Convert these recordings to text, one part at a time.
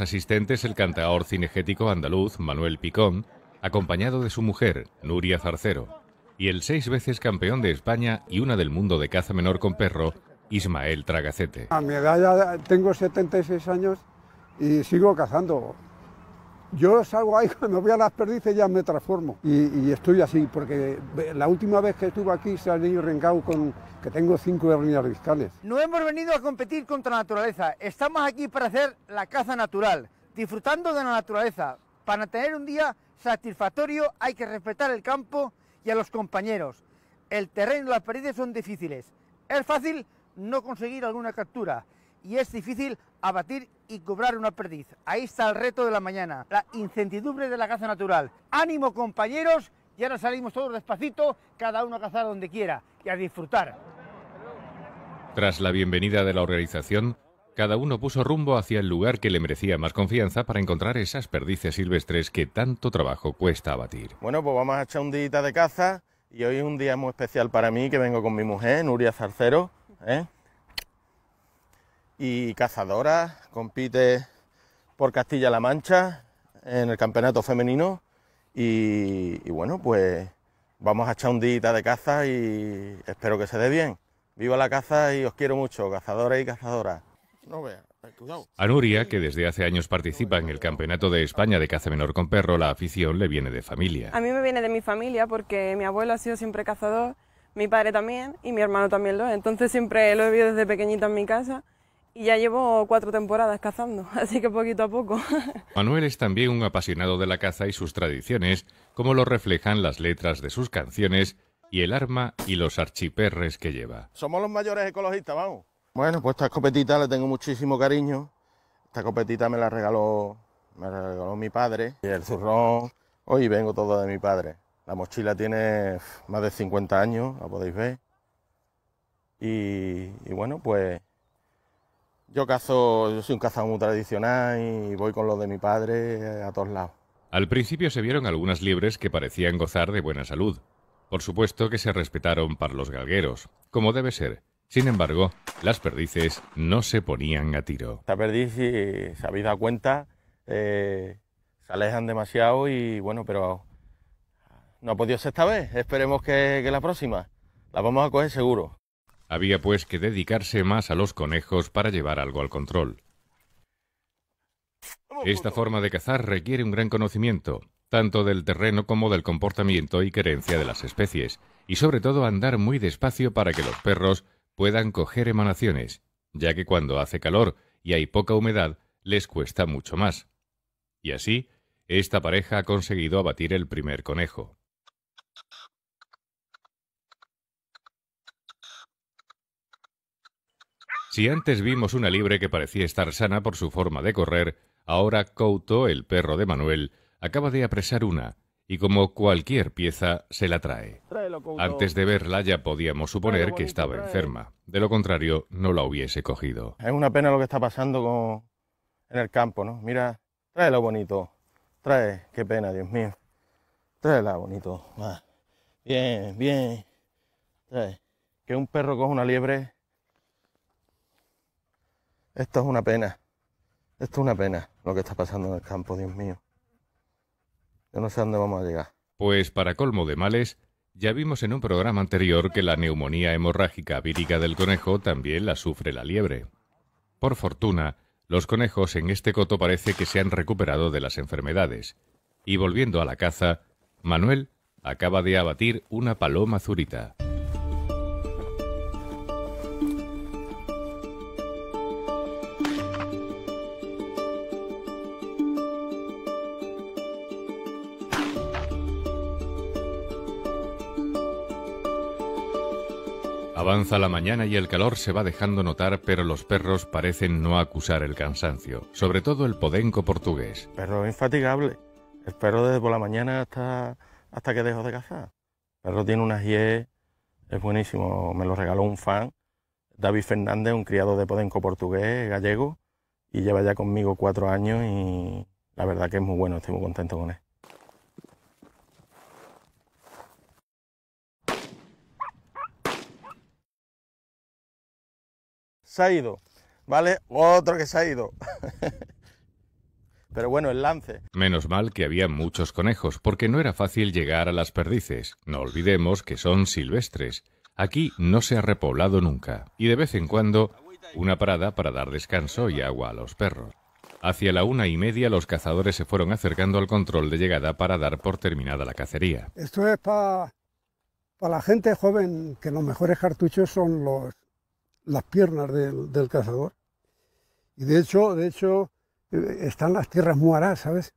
asistentes el cantaor cinegético andaluz Manuel Picón, acompañado de su mujer, Nuria Zarcero, y el seis veces campeón de España y una del mundo de caza menor con perro, Ismael Tragacete. A mi edad tengo 76 años y sigo cazando. Yo salgo ahí, cuando voy a las perdices ya me transformo y, estoy así, porque la última vez que estuve aquí salí rencao con que tengo cinco hernias discales. No hemos venido a competir contra la naturaleza, estamos aquí para hacer la caza natural, disfrutando de la naturaleza. Para tener un día satisfactorio hay que respetar el campo y a los compañeros. El terreno y las perdices son difíciles. Es fácil no conseguir alguna captura y es difícil abatir y cobrar una perdiz. Ahí está el reto de la mañana, la incertidumbre de la caza natural. Ánimo compañeros y ahora salimos todos despacito, cada uno a cazar donde quiera y a disfrutar. Tras la bienvenida de la organización, cada uno puso rumbo hacia el lugar que le merecía más confianza para encontrar esas perdices silvestres que tanto trabajo cuesta abatir. Bueno, pues vamos a echar un día de caza y hoy es un día muy especial para mí que vengo con mi mujer, Nuria Zarcero. ¿eh? y cazadora, compite por Castilla-La Mancha en el campeonato femenino y, bueno, pues vamos a echar un día de caza y espero que se dé bien. Viva la caza y os quiero mucho, cazadores y cazadoras. No A eh, Nuria, que desde hace años participa en el Campeonato de España de Caza Menor con Perro, la afición le viene de familia. A mí me viene de mi familia porque mi abuelo ha sido siempre cazador, mi padre también y mi hermano también lo es. Entonces siempre lo he vivido desde pequeñito en mi casa y ya llevo cuatro temporadas cazando, así que poquito a poco. Manuel es también un apasionado de la caza y sus tradiciones, como lo reflejan las letras de sus canciones y el arma y los archiperres que lleva. Somos los mayores ecologistas, vamos. Bueno, pues esta escopetita le tengo muchísimo cariño. Esta escopetita me la regaló, me regaló mi padre. Y el zurrón, hoy vengo todo de mi padre. La mochila tiene más de 50 años, la podéis ver. y bueno, pues yo cazo, yo soy un cazador muy tradicional y voy con los de mi padre eh, a todos lados. Al principio se vieron algunas libres que parecían gozar de buena salud. Por supuesto que se respetaron para los galgueros, como debe ser. Sin embargo, las perdices no se ponían a tiro. Esta perdiz, si se habéis dado cuenta, eh, se alejan demasiado y bueno, pero no ha podido ser esta vez. Esperemos que, que la próxima. La vamos a coger seguro. Había pues que dedicarse más a los conejos para llevar algo al control. Esta forma de cazar requiere un gran conocimiento, tanto del terreno como del comportamiento y querencia de las especies, y sobre todo andar muy despacio para que los perros puedan coger emanaciones, ya que cuando hace calor y hay poca humedad les cuesta mucho más. Y así, esta pareja ha conseguido abatir el primer conejo. Si antes vimos una liebre que parecía estar sana por su forma de correr, ahora Couto, el perro de Manuel, acaba de apresar una, y como cualquier pieza, se la trae. Antes de verla ya podíamos suponer que estaba enferma, de lo contrario no la hubiese cogido. Es una pena lo que está pasando en el campo, ¿no? Mira, trae bonito, trae, qué pena, Dios mío. Tráela bonito, ah, bien, bien, Que un perro coja una liebre esto es una pena. Esto es una pena lo que está pasando en el campo, Dios mío. Yo no sé a dónde vamos a llegar. Pues para colmo de males, ya vimos en un programa anterior que la neumonía hemorrágica vírica del conejo también la sufre la liebre. Por fortuna, los conejos en este coto parece que se han recuperado de las enfermedades. Y volviendo a la caza, Manuel acaba de abatir una paloma zurita. Avanza la mañana y el calor se va dejando notar, pero los perros parecen no acusar el cansancio, sobre todo el podenco portugués. Perro infatigable. El perro desde por la mañana hasta, hasta que dejo de cazar. El perro tiene unas 10. es buenísimo. Me lo regaló un fan, David Fernández, un criado de podenco portugués, gallego, y lleva ya conmigo cuatro años y la verdad que es muy bueno, estoy muy contento con él. se ha ido, ¿vale? Otro que se ha ido. Pero bueno, el lance. Menos mal que había muchos conejos, porque no era fácil llegar a las perdices. No olvidemos que son silvestres. Aquí no se ha repoblado nunca, y de vez en cuando una parada para dar descanso y agua a los perros. Hacia la una y media los cazadores se fueron acercando al control de llegada para dar por terminada la cacería. Esto es para para la gente joven, que los mejores cartuchos son los, las piernas del, cazador. Y de hecho, de hecho, eh, están las tierras muaras ¿sabes?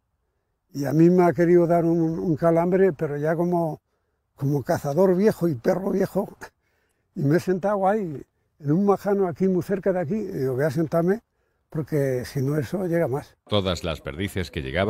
Y a mí me ha querido dar un, calambre, pero ya como, como cazador viejo y perro viejo, y me he sentado ahí, en un majano aquí, muy cerca de aquí, y digo, voy a sentarme, porque si no eso llega más. Todas las perdices que llegaban